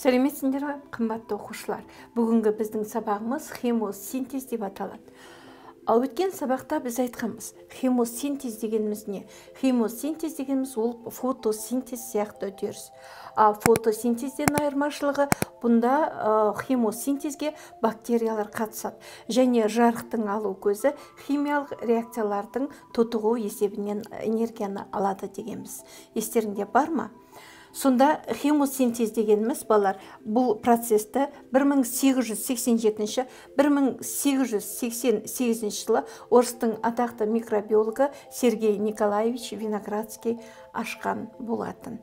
сәлеметсіңдер ғой қымбатты оқушылар бүгінгі біздің сабағымыз хемосинтез деп аталады ал өткен сабақта біз айтқанбыз хемосинтез дегеніміз не хемосинтез дегеніміз ол фотосинтез сияқты үдеріс ал фотосинтезден айырмашылығы бұнда хемосинтезге бактериялар қатысады және жарықтың алу көзі химиялық реакциялардың тотығу есебінен энергияны алады дегенбіз естеріңде бар ма сонда хемосинтез дегеніміз балалар бұл процесті 1887-1888 жылы орыстың атақты микробиологы сергей николаевич виноградский ашқан болатын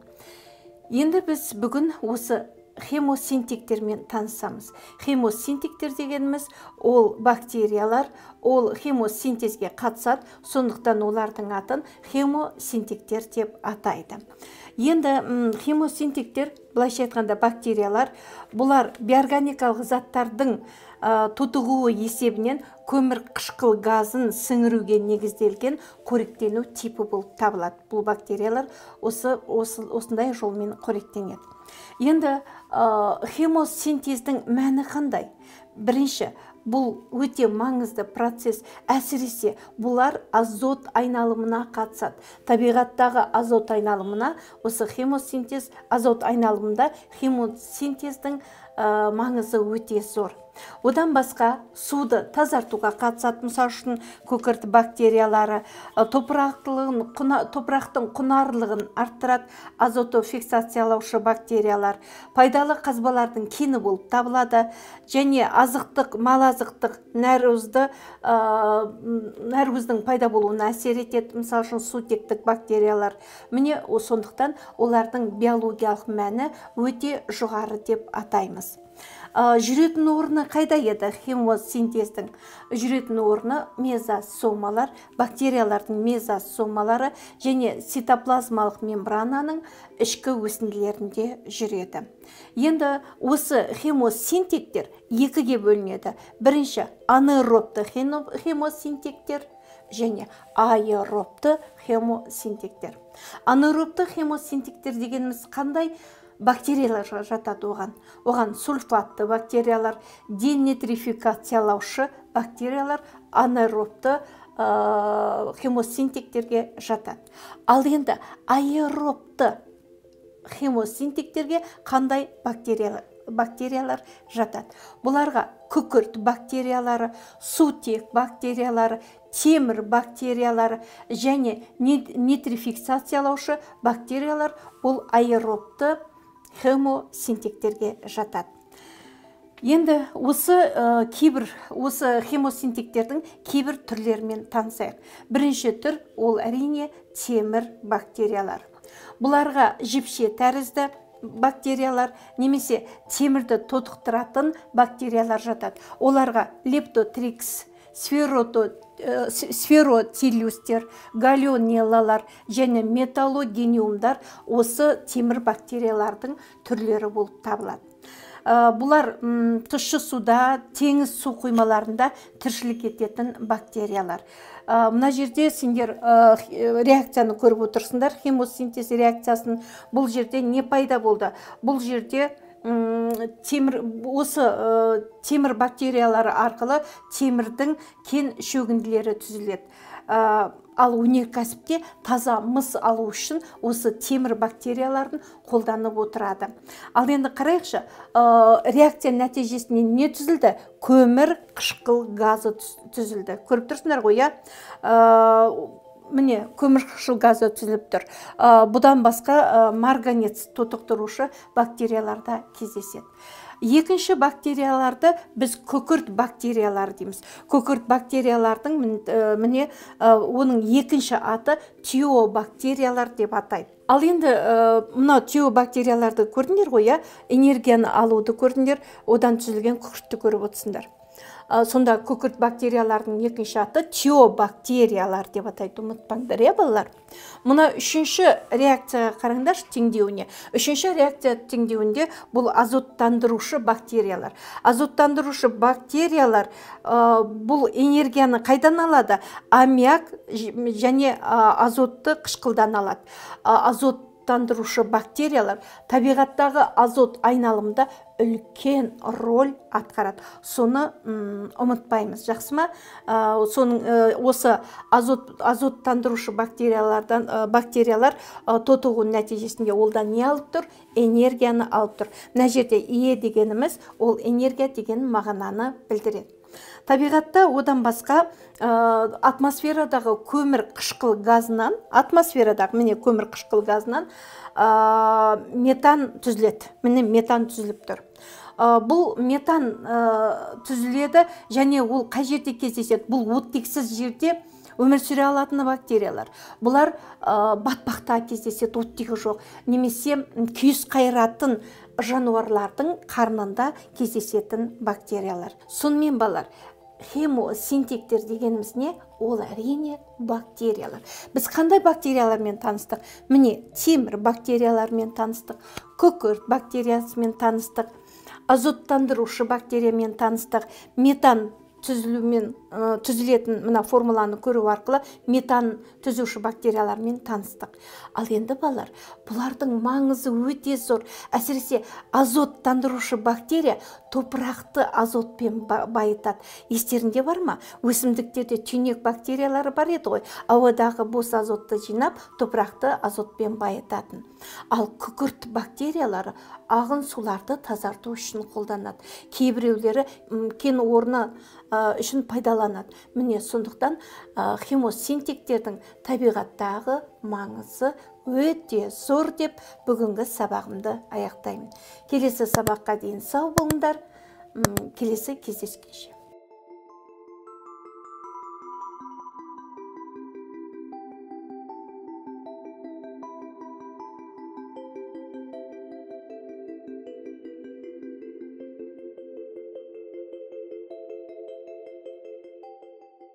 енді біз бүгін осы хемосинтектермен танысамыз хемосинтектер дегеніміз ол бактериялар ол хемосинтезге қатысады сондықтан олардың атын хемосинтектер деп атайды енді хемосинтектер, химосинтектер былайша айтқанда бактериялар бұлар биорганикалық заттардың ә, тотығуы есебінен көмір қышқыл газын сіңіруге негізделген қоректену типі болып табылады бұл бактериялар осы, осы осындай жолмен қоректенеді енді хемосинтездің мәні қандай бірінші бұл өте маңызды процесс әсіресе бұлар азот айналымына қатысады табиғаттағы азот айналымына осы хемосинтез азот айналымында хемосинтездің ә, маңызы өте зор одан басқа суды тазартуға қатысады мысалы үшін көкірт бактериялары э, құна, топырақтың құнарлығын арттырады азото фиксациялаушы бактериялар пайдалы қазбалардың кені болып табылады және азықтық азықтық нәруызды ә, э, нәруздың пайда болуына әсер етеді мысалы үшін сутектік бактериялар міне сондықтан олардың биологиялық мәні өте жоғары деп атаймыз Э, жүретін орны қайда еді хемосинтездің жүретін орны мезосомалар бактериялардың мезосомалары және цитоплазмалық мембрананың ішкі өсінділерінде жүреді енді осы хемосинтектер екіге бөлінеді бірінші анаэробты хемосинтектер және аэробты хемосинтектер анаэробты хемосинтектер дегеніміз қандай бактериялар жатады оған оған сульфатты бактериялар денитрификациялаушы бактериялар анаэробты ә, хемосинтектерге жатады ал енді аэробты хемосинтектерге қандай бактериялар бактериялар жатады бұларға күкірт бактериялары сутек бактериялары темір бактериялары және нитрификациялаушы бактериялар бұл аэробты хемосинтектерге жатады енді осы ә, кейбір осы хемосинтектердің кейбір түрлерімен танысайық бірінші түр ол әрине темір бактериялар бұларға жіпше тәрізді бактериялар немесе темірді тотықтыратын бактериялар жатады оларға лептотрикс Э, сферотилюстер галионеллалар және металлогениумдар осы темір бактериялардың түрлері болып табылады э, бұлар тұщы суда теңіз су қоймаларында тіршілік ететін бактериялар Мұна э, мына жерде сендер реакцияны көріп отырсыңдар хемосинтез реакциясын бұл жерде не пайда болды бұл жерде темір осы темір бактериялары арқылы темірдің кен шөгінділері түзіледі ә, ал өнеркәсіпте таза мыс алу үшін осы темір бактерияларын қолданып отырады ал енді қарайықшы реакция нәтижесінде не түзілді көмір қышқыл газы түзілді көріп тұрсыңдар ғой иә міне көмірқышқыл газы түзіліп тұр э, бұдан басқа э, марганец тотықтырушы бактерияларда кездеседі екінші бактерияларды біз көкірт бактериялар дейміз күкірт бактериялардың э, міне оның екінші аты теобактериялар деп атайды ал енді ә, мынау теобактерияларды көрдіңдер ғой иә энергияны алуды көрдіңдер одан түзілген күкіртті көріп отырсыңдар Э, сонда күкірт бактериялардың екінші аты теобактериялар деп атайды ұмытпаңдар иә балалар мына үшінші реакцияға қараңдаршы теңдеуіне үшінші реакция теңдеуінде бұл азоттандырушы бактериялар азоттандырушы бактериялар ә, бұл энергияны қайдан алады аммиак және э, азотты қышқылдан алады азот тандырушы бактериялар табиғаттағы азот айналымда үлкен роль атқарады соны ұмытпаймыз жақсы ма соның э, осы азот азоттандырушы бактериялардан э, бактериялар ә, э, тотығуның нәтижесінде олдан не алып тұр энергияны алып тұр мына жерде е дегеніміз ол энергия деген мағынаны білдіреді табиғатта одан басқа ә, атмосферадағы көмір қышқыл газынан атмосферадағы міне көмір қышқыл газынан ә, метан түзіледі міне метан түзіліп тұр ә, бұл метан түзіледі және ол қай жерде кездеседі бұл оттексіз жерде өмір сүре алатын бактериялар бұлар ә, батпақта кездеседі оттегі жоқ немесе күйіс қайыратын жануарлардың қарнында кездесетін бактериялар сонымен балар хемосинтектер дегеніміз не ол әрине бактериялар біз қандай бактериялармен таныстық міне темір бактериялармен таныстық күкірт бактериясымен таныстық азоттандырушы бактериямен таныстық метан түзілумен ә, түзілетін мына формуланы көру арқылы метан түзуші бактериялармен таныстық ал енді балалар бұлардың маңызы өте зор әсіресе азоттандырушы бактерия топырақты азотпен байытады естеріңде бар ма өсімдіктерде түйнек бактериялары бар еді ғой ауадағы бос азотты жинап топырақты азотпен байытатын ал күкірт бактериялары ағын суларды тазарту үшін қолданады кейбіреулері кен орны үшін пайдаланады міне сондықтан ә, хемосинтектердің табиғаттағы маңызы өте зор деп бүгінгі сабағымды аяқтаймын келесі сабаққа дейін сау болыңдар келесі кездескенше